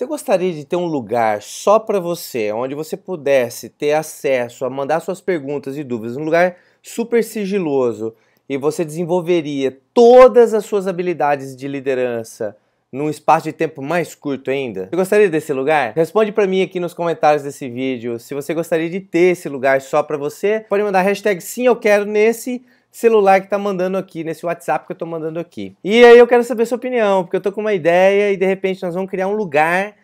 Você gostaria de ter um lugar só para você, onde você pudesse ter acesso a mandar suas perguntas e dúvidas, um lugar super sigiloso e você desenvolveria todas as suas habilidades de liderança num espaço de tempo mais curto ainda? Você gostaria desse lugar? Responde para mim aqui nos comentários desse vídeo se você gostaria de ter esse lugar só para você. Pode mandar hashtag sim eu quero nesse celular que tá mandando aqui, nesse WhatsApp que eu tô mandando aqui. E aí eu quero saber sua opinião, porque eu tô com uma ideia e de repente nós vamos criar um lugar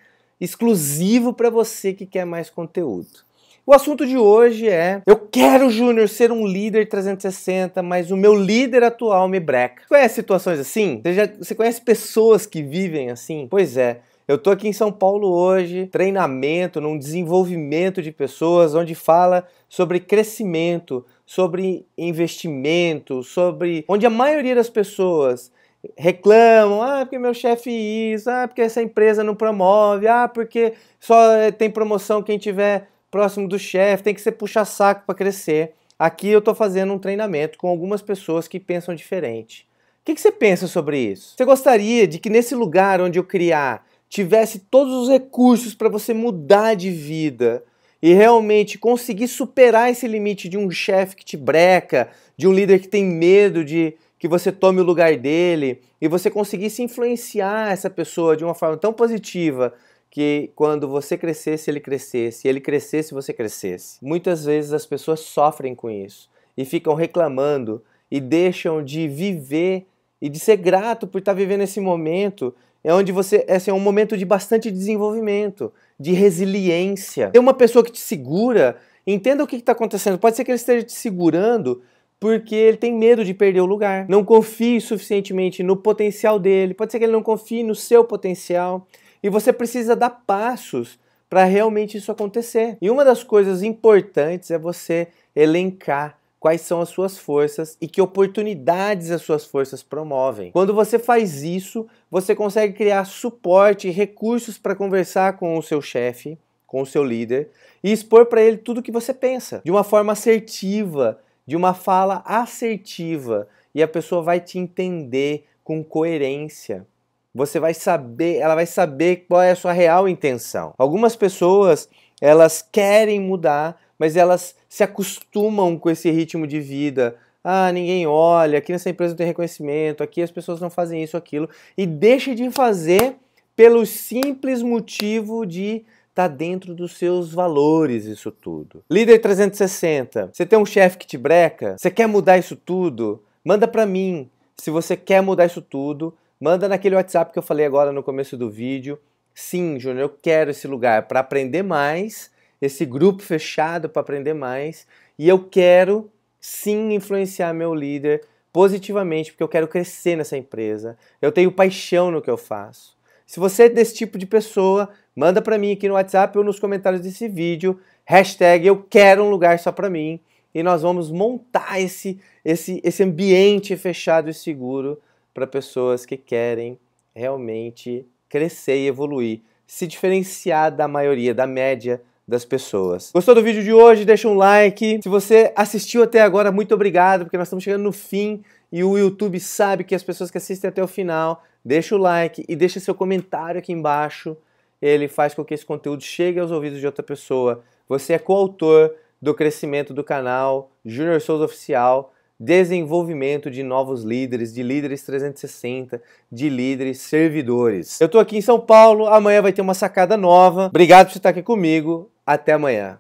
exclusivo para você que quer mais conteúdo. O assunto de hoje é: eu quero, Júnior, ser um líder 360, mas o meu líder atual me breca. conhece situações assim? Você, já, você conhece pessoas que vivem assim? Pois é. Eu tô aqui em São Paulo hoje, treinamento, num desenvolvimento de pessoas, onde fala sobre crescimento, sobre investimento, sobre onde a maioria das pessoas reclamam, ah, porque meu chefe isso, ah, porque essa empresa não promove, ah, porque só eh, tem promoção quem tiver próximo do chefe, tem que ser puxar saco para crescer. Aqui eu estou fazendo um treinamento com algumas pessoas que pensam diferente. O que, que, você pensa sobre isso? Você gostaria de que nesse lugar onde eu criar tivesse todos os recursos para você mudar de vida e realmente conseguir superar esse limite de um chefe que te breca, de um líder que tem medo de que você tome o lugar dele e você conseguisse influenciar essa pessoa de uma forma tão positiva que quando você crescesse, ele crescesse, e ele crescesse, você crescesse. Muitas vezes as pessoas sofrem com isso e ficam reclamando e deixam de viver e de ser grato por estar tá vivendo esse momento. É onde você. É, assim, é um momento de bastante desenvolvimento, de resiliência. Tem uma pessoa que te segura, entenda o que está acontecendo. Pode ser que ele esteja te segurando porque ele tem medo de perder o lugar. Não confie suficientemente no potencial dele. Pode ser que ele não confie no seu potencial. E você precisa dar passos para realmente isso acontecer. E uma das coisas importantes é você elencar quais são as suas forças e que oportunidades as suas forças promovem. Quando você faz isso, você consegue criar suporte e recursos para conversar com o seu chefe, com o seu líder e expor para ele tudo o que você pensa de uma forma assertiva, de uma fala assertiva e a pessoa vai te entender com coerência. Você vai saber, ela vai saber qual é a sua real intenção. Algumas pessoas, elas querem mudar, mas elas se acostumam com esse ritmo de vida. Ah, ninguém olha, aqui nessa empresa não tem reconhecimento, aqui as pessoas não fazem isso, aquilo, e deixa de fazer pelo simples motivo de tá dentro dos seus valores isso tudo. Líder 360, você tem um chefe que te breca? Você quer mudar isso tudo? Manda para mim. Se você quer mudar isso tudo, manda naquele WhatsApp que eu falei agora no começo do vídeo. Sim, Júnior, eu quero esse lugar para aprender mais esse grupo fechado para aprender mais e eu quero sim influenciar meu líder positivamente, porque eu quero crescer nessa empresa. Eu tenho paixão no que eu faço. Se você é desse tipo de pessoa, manda para mim aqui no WhatsApp ou nos comentários desse vídeo, hashtag eu quero um lugar só para mim, e nós vamos montar esse, esse, esse ambiente fechado e seguro para pessoas que querem realmente crescer e evoluir, se diferenciar da maioria, da média das pessoas. Gostou do vídeo de hoje? Deixa um like. Se você assistiu até agora, muito obrigado, porque nós estamos chegando no fim e o YouTube sabe que as pessoas que assistem até o final, deixa o like e deixa seu comentário aqui embaixo. Ele faz com que esse conteúdo chegue aos ouvidos de outra pessoa. Você é coautor do crescimento do canal Junior Souls Oficial, desenvolvimento de novos líderes, de líderes 360, de líderes servidores. Eu estou aqui em São Paulo, amanhã vai ter uma sacada nova. Obrigado por estar aqui comigo. Até amanhã.